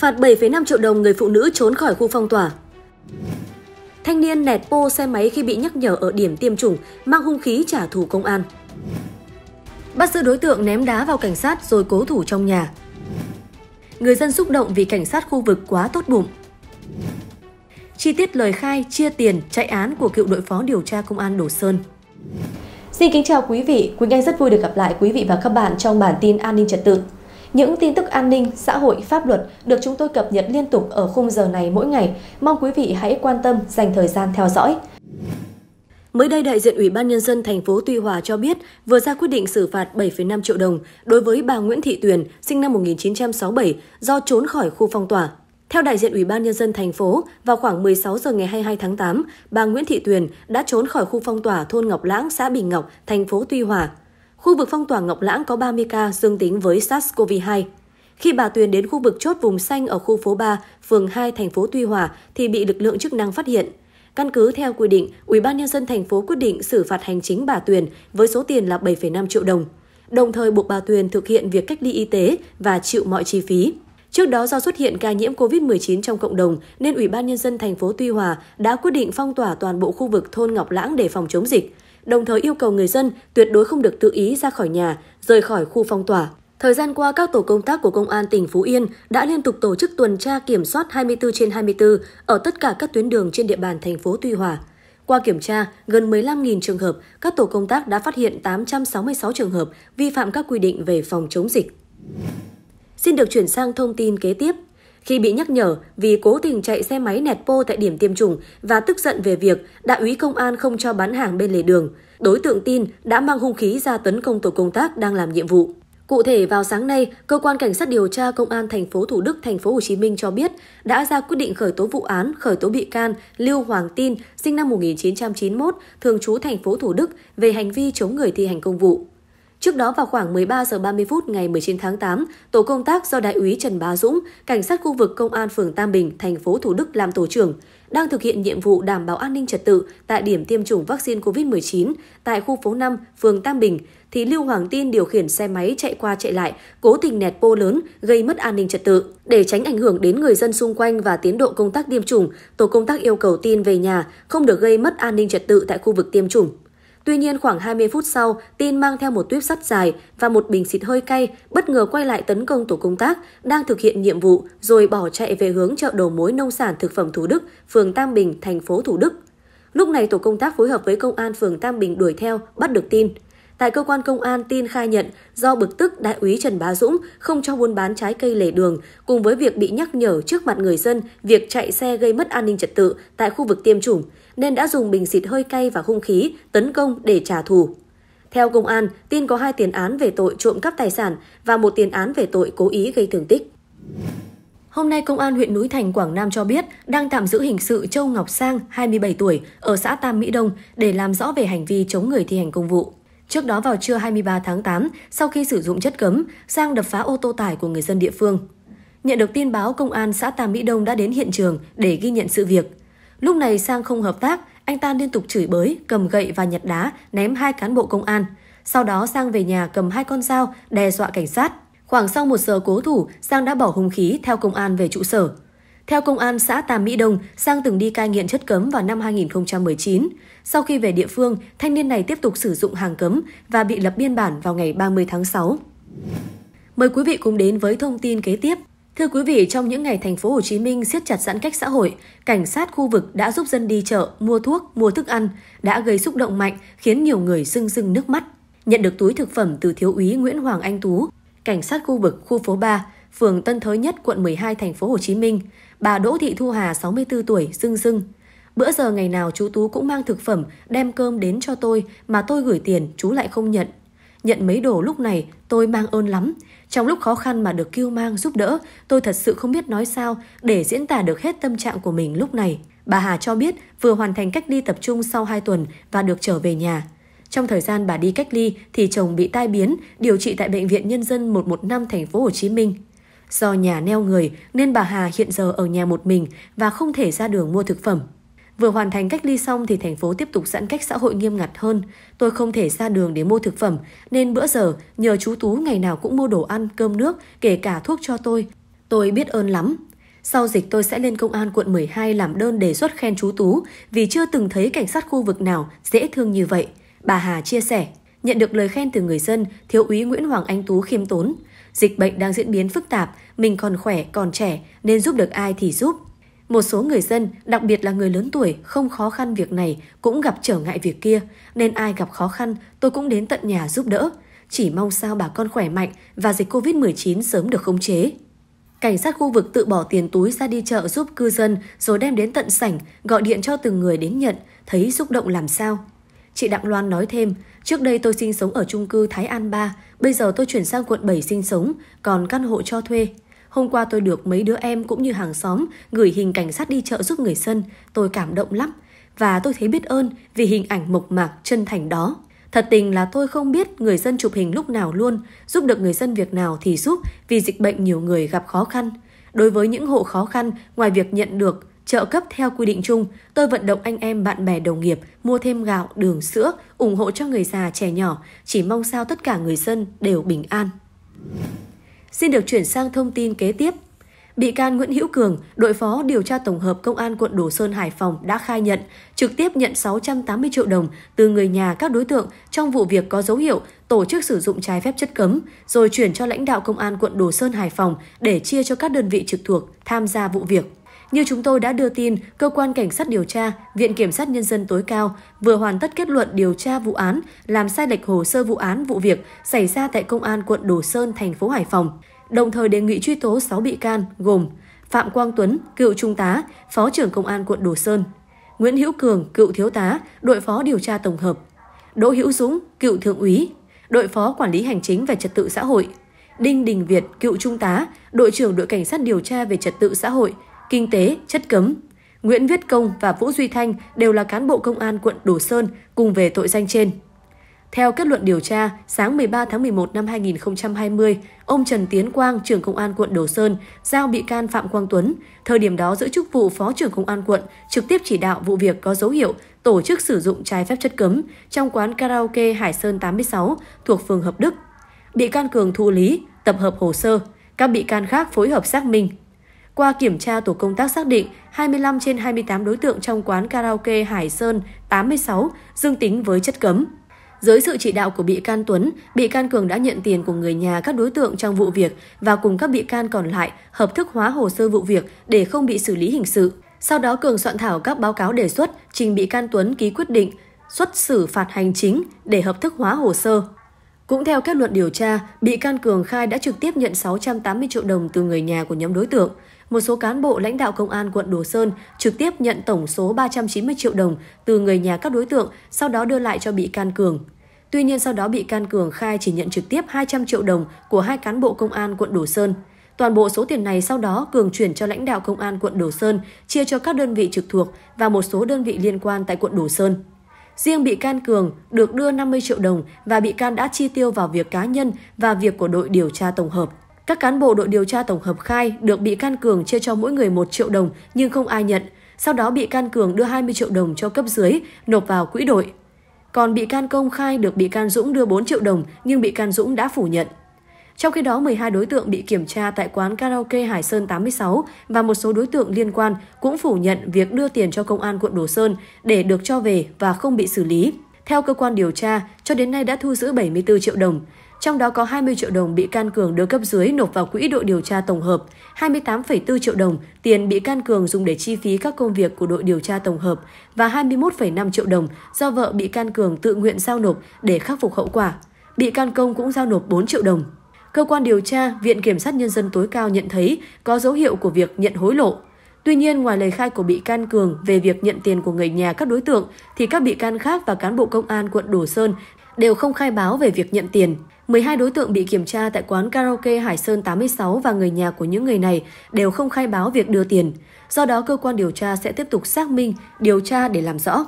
phạt 7,5 triệu đồng người phụ nữ trốn khỏi khu phong tỏa. Thanh niên nẹt pô xe máy khi bị nhắc nhở ở điểm tiêm chủng, mang hung khí trả thù công an. Bắt giữ đối tượng ném đá vào cảnh sát rồi cố thủ trong nhà. Người dân xúc động vì cảnh sát khu vực quá tốt bụng. Chi tiết lời khai, chia tiền, chạy án của cựu đội phó điều tra công an Đồ Sơn. Xin kính chào quý vị, Quỳnh Anh rất vui được gặp lại quý vị và các bạn trong bản tin an ninh trật tự. Những tin tức an ninh, xã hội, pháp luật được chúng tôi cập nhật liên tục ở khung giờ này mỗi ngày. Mong quý vị hãy quan tâm dành thời gian theo dõi. Mới đây, đại diện Ủy ban Nhân dân thành phố Tuy Hòa cho biết vừa ra quyết định xử phạt 7,5 triệu đồng đối với bà Nguyễn Thị Tuyền, sinh năm 1967, do trốn khỏi khu phong tỏa. Theo đại diện Ủy ban Nhân dân thành phố, vào khoảng 16 giờ ngày 22 tháng 8, bà Nguyễn Thị Tuyền đã trốn khỏi khu phong tỏa thôn Ngọc Lãng, xã Bình Ngọc, thành phố Tuy Hòa. Khu vực phong tỏa Ngọc Lãng có 30 ca dương tính với SARS-CoV-2. Khi bà Tuyền đến khu vực chốt vùng xanh ở khu phố 3, phường 2 thành phố Tuy Hòa thì bị lực lượng chức năng phát hiện. Căn cứ theo quy định, Ủy ban nhân dân thành phố quyết định xử phạt hành chính bà Tuyền với số tiền là 7,5 triệu đồng, đồng thời buộc bà Tuyền thực hiện việc cách ly y tế và chịu mọi chi phí. Trước đó do xuất hiện ca nhiễm COVID-19 trong cộng đồng nên Ủy ban nhân dân thành phố Tuy Hòa đã quyết định phong tỏa toàn bộ khu vực thôn Ngọc Lãng để phòng chống dịch đồng thời yêu cầu người dân tuyệt đối không được tự ý ra khỏi nhà, rời khỏi khu phong tỏa. Thời gian qua, các tổ công tác của Công an tỉnh Phú Yên đã liên tục tổ chức tuần tra kiểm soát 24 trên 24 ở tất cả các tuyến đường trên địa bàn thành phố Tuy Hòa. Qua kiểm tra, gần 15.000 trường hợp, các tổ công tác đã phát hiện 866 trường hợp vi phạm các quy định về phòng chống dịch. Xin được chuyển sang thông tin kế tiếp. Khi bị nhắc nhở vì cố tình chạy xe máy nẹt pô tại điểm tiêm chủng và tức giận về việc đại úy công an không cho bán hàng bên lề đường, đối tượng tin đã mang hung khí ra tấn công tổ công tác đang làm nhiệm vụ. Cụ thể vào sáng nay, cơ quan cảnh sát điều tra công an thành phố Thủ Đức, thành phố Hồ Chí Minh cho biết đã ra quyết định khởi tố vụ án, khởi tố bị can Lưu Hoàng Tin, sinh năm 1991, thường trú thành phố Thủ Đức về hành vi chống người thi hành công vụ. Trước đó vào khoảng 13 giờ 30 phút ngày 19 tháng 8, tổ công tác do đại úy Trần Bá Dũng, cảnh sát khu vực công an phường Tam Bình, thành phố Thủ Đức làm tổ trưởng, đang thực hiện nhiệm vụ đảm bảo an ninh trật tự tại điểm tiêm chủng vaccine COVID-19 tại khu phố 5, phường Tam Bình, thì Lưu Hoàng Tin điều khiển xe máy chạy qua chạy lại, cố tình nẹt pô lớn, gây mất an ninh trật tự. Để tránh ảnh hưởng đến người dân xung quanh và tiến độ công tác tiêm chủng, tổ công tác yêu cầu Tin về nhà, không được gây mất an ninh trật tự tại khu vực tiêm chủng. Tuy nhiên khoảng 20 phút sau, Tin mang theo một tuyếp sắt dài và một bình xịt hơi cay bất ngờ quay lại tấn công tổ công tác đang thực hiện nhiệm vụ rồi bỏ chạy về hướng chợ đầu mối nông sản thực phẩm Thủ Đức, phường Tam Bình, thành phố Thủ Đức. Lúc này tổ công tác phối hợp với công an phường Tam Bình đuổi theo, bắt được Tin. Tại cơ quan công an, Tin khai nhận do bực tức đại úy Trần Bá Dũng không cho buôn bán trái cây lề đường, cùng với việc bị nhắc nhở trước mặt người dân việc chạy xe gây mất an ninh trật tự tại khu vực tiêm chủng, nên đã dùng bình xịt hơi cay và hung khí tấn công để trả thù. Theo công an, Tin có hai tiền án về tội trộm cắp tài sản và một tiền án về tội cố ý gây thương tích. Hôm nay, Công an huyện Núi Thành, Quảng Nam cho biết đang tạm giữ hình sự Châu Ngọc Sang, 27 tuổi, ở xã Tam Mỹ Đông để làm rõ về hành vi chống người thi hành công vụ. Trước đó vào trưa 23 tháng 8, sau khi sử dụng chất cấm, Sang đập phá ô tô tải của người dân địa phương. Nhận được tin báo, công an xã Tam Mỹ Đông đã đến hiện trường để ghi nhận sự việc. Lúc này Sang không hợp tác, anh ta liên tục chửi bới, cầm gậy và nhặt đá, ném hai cán bộ công an. Sau đó Sang về nhà cầm hai con dao, đe dọa cảnh sát. Khoảng sau một giờ cố thủ, Sang đã bỏ hung khí theo công an về trụ sở. Theo công an xã Tam Mỹ Đông, Sang từng đi cai nghiện chất cấm vào năm 2019. Sau khi về địa phương, thanh niên này tiếp tục sử dụng hàng cấm và bị lập biên bản vào ngày 30 tháng 6. Mời quý vị cùng đến với thông tin kế tiếp. Thưa quý vị, trong những ngày thành phố Hồ Chí Minh siết chặt giãn cách xã hội, cảnh sát khu vực đã giúp dân đi chợ, mua thuốc, mua thức ăn, đã gây xúc động mạnh khiến nhiều người rưng rưng nước mắt. Nhận được túi thực phẩm từ thiếu úy Nguyễn Hoàng Anh Tú, cảnh sát khu vực khu phố 3, phường Tân Thới Nhất, quận 12 thành phố Hồ Chí Minh, bà Đỗ Thị Thu Hà 64 tuổi, rưng rưng. Bữa giờ ngày nào chú Tú cũng mang thực phẩm, đem cơm đến cho tôi mà tôi gửi tiền, chú lại không nhận. Nhận mấy đồ lúc này tôi mang ơn lắm. Trong lúc khó khăn mà được kêu mang giúp đỡ, tôi thật sự không biết nói sao để diễn tả được hết tâm trạng của mình lúc này. Bà Hà cho biết vừa hoàn thành cách ly tập trung sau 2 tuần và được trở về nhà. Trong thời gian bà đi cách ly thì chồng bị tai biến, điều trị tại bệnh viện Nhân dân 115 thành phố Hồ Chí Minh. Do nhà neo người nên bà Hà hiện giờ ở nhà một mình và không thể ra đường mua thực phẩm. Vừa hoàn thành cách ly xong thì thành phố tiếp tục giãn cách xã hội nghiêm ngặt hơn. Tôi không thể ra đường để mua thực phẩm nên bữa giờ nhờ chú Tú ngày nào cũng mua đồ ăn, cơm nước, kể cả thuốc cho tôi. Tôi biết ơn lắm. Sau dịch tôi sẽ lên công an quận 12 làm đơn đề xuất khen chú Tú vì chưa từng thấy cảnh sát khu vực nào dễ thương như vậy. Bà Hà chia sẻ, nhận được lời khen từ người dân, thiếu úy Nguyễn Hoàng Anh Tú khiêm tốn. Dịch bệnh đang diễn biến phức tạp, mình còn khỏe, còn trẻ nên giúp được ai thì giúp. Một số người dân, đặc biệt là người lớn tuổi không khó khăn việc này cũng gặp trở ngại việc kia, nên ai gặp khó khăn tôi cũng đến tận nhà giúp đỡ. Chỉ mong sao bà con khỏe mạnh và dịch Covid-19 sớm được khống chế. Cảnh sát khu vực tự bỏ tiền túi ra đi chợ giúp cư dân rồi đem đến tận sảnh, gọi điện cho từng người đến nhận, thấy xúc động làm sao. Chị Đặng Loan nói thêm, Trước đây tôi sinh sống ở chung cư Thái An 3, bây giờ tôi chuyển sang quận 7 sinh sống, còn căn hộ cho thuê. Hôm qua tôi được mấy đứa em cũng như hàng xóm gửi hình cảnh sát đi chợ giúp người dân, tôi cảm động lắm. Và tôi thấy biết ơn vì hình ảnh mộc mạc chân thành đó. Thật tình là tôi không biết người dân chụp hình lúc nào luôn, giúp được người dân việc nào thì giúp vì dịch bệnh nhiều người gặp khó khăn. Đối với những hộ khó khăn, ngoài việc nhận được trợ cấp theo quy định chung, tôi vận động anh em bạn bè đồng nghiệp mua thêm gạo, đường, sữa, ủng hộ cho người già trẻ nhỏ, chỉ mong sao tất cả người dân đều bình an. Xin được chuyển sang thông tin kế tiếp. Bị can Nguyễn Hữu Cường, đội phó điều tra tổng hợp Công an quận Đồ Sơn Hải Phòng đã khai nhận trực tiếp nhận 680 triệu đồng từ người nhà các đối tượng trong vụ việc có dấu hiệu tổ chức sử dụng trái phép chất cấm, rồi chuyển cho lãnh đạo Công an quận Đồ Sơn Hải Phòng để chia cho các đơn vị trực thuộc tham gia vụ việc. Như chúng tôi đã đưa tin, cơ quan cảnh sát điều tra, Viện kiểm sát nhân dân tối cao vừa hoàn tất kết luận điều tra vụ án, làm sai lệch hồ sơ vụ án vụ việc xảy ra tại công an quận Đồ Sơn, thành phố Hải Phòng. Đồng thời đề nghị truy tố 6 bị can gồm Phạm Quang Tuấn, cựu trung tá, phó trưởng công an quận Đồ Sơn, Nguyễn Hữu Cường, cựu thiếu tá, đội phó điều tra tổng hợp, Đỗ Hữu Dũng, cựu thượng úy, đội phó quản lý hành chính về trật tự xã hội, Đinh Đình Việt, cựu trung tá, đội trưởng đội cảnh sát điều tra về trật tự xã hội, kinh tế, chất cấm. Nguyễn Viết Công và Vũ Duy Thanh đều là cán bộ công an quận Đồ Sơn cùng về tội danh trên. Theo kết luận điều tra, sáng 13 tháng 11 năm 2020, ông Trần Tiến Quang, trưởng công an quận Đồ Sơn, giao bị can Phạm Quang Tuấn, thời điểm đó giữ chức vụ phó trưởng công an quận, trực tiếp chỉ đạo vụ việc có dấu hiệu tổ chức sử dụng trái phép chất cấm trong quán karaoke Hải Sơn 86 thuộc phường Hợp Đức. Bị can Cường thụ lý, tập hợp hồ sơ, các bị can khác phối hợp xác minh, qua kiểm tra, tổ công tác xác định 25 trên 28 đối tượng trong quán karaoke Hải Sơn 86 dương tính với chất cấm. Dưới sự chỉ đạo của bị can Tuấn, bị can Cường đã nhận tiền của người nhà các đối tượng trong vụ việc và cùng các bị can còn lại hợp thức hóa hồ sơ vụ việc để không bị xử lý hình sự. Sau đó Cường soạn thảo các báo cáo đề xuất, trình bị can Tuấn ký quyết định xuất xử phạt hành chính để hợp thức hóa hồ sơ. Cũng theo kết luận điều tra, bị can Cường khai đã trực tiếp nhận 680 triệu đồng từ người nhà của nhóm đối tượng một số cán bộ lãnh đạo công an quận Đồ Sơn trực tiếp nhận tổng số 390 triệu đồng từ người nhà các đối tượng, sau đó đưa lại cho bị can Cường. Tuy nhiên sau đó bị can Cường khai chỉ nhận trực tiếp 200 triệu đồng của hai cán bộ công an quận Đồ Sơn. Toàn bộ số tiền này sau đó Cường chuyển cho lãnh đạo công an quận Đồ Sơn, chia cho các đơn vị trực thuộc và một số đơn vị liên quan tại quận Đồ Sơn. Riêng bị can Cường được đưa 50 triệu đồng và bị can đã chi tiêu vào việc cá nhân và việc của đội điều tra tổng hợp. Các cán bộ đội điều tra tổng hợp khai được bị can Cường chia cho mỗi người 1 triệu đồng nhưng không ai nhận. Sau đó bị can Cường đưa 20 triệu đồng cho cấp dưới, nộp vào quỹ đội. Còn bị can Công khai được bị can Dũng đưa 4 triệu đồng nhưng bị can Dũng đã phủ nhận. Trong khi đó, 12 đối tượng bị kiểm tra tại quán karaoke Hải Sơn 86 và một số đối tượng liên quan cũng phủ nhận việc đưa tiền cho công an quận Đồ Sơn để được cho về và không bị xử lý. Theo cơ quan điều tra, cho đến nay đã thu giữ 74 triệu đồng trong đó có 20 triệu đồng bị can Cường đưa cấp dưới nộp vào quỹ đội điều tra tổng hợp, 28,4 triệu đồng tiền bị can Cường dùng để chi phí các công việc của đội điều tra tổng hợp và 21,5 triệu đồng do vợ bị can Cường tự nguyện giao nộp để khắc phục hậu quả. Bị can Công cũng giao nộp 4 triệu đồng. Cơ quan điều tra, Viện Kiểm sát Nhân dân tối cao nhận thấy có dấu hiệu của việc nhận hối lộ, Tuy nhiên, ngoài lời khai của bị can Cường về việc nhận tiền của người nhà các đối tượng, thì các bị can khác và cán bộ công an quận Đồ Sơn đều không khai báo về việc nhận tiền. 12 đối tượng bị kiểm tra tại quán karaoke Hải Sơn 86 và người nhà của những người này đều không khai báo việc đưa tiền. Do đó, cơ quan điều tra sẽ tiếp tục xác minh, điều tra để làm rõ.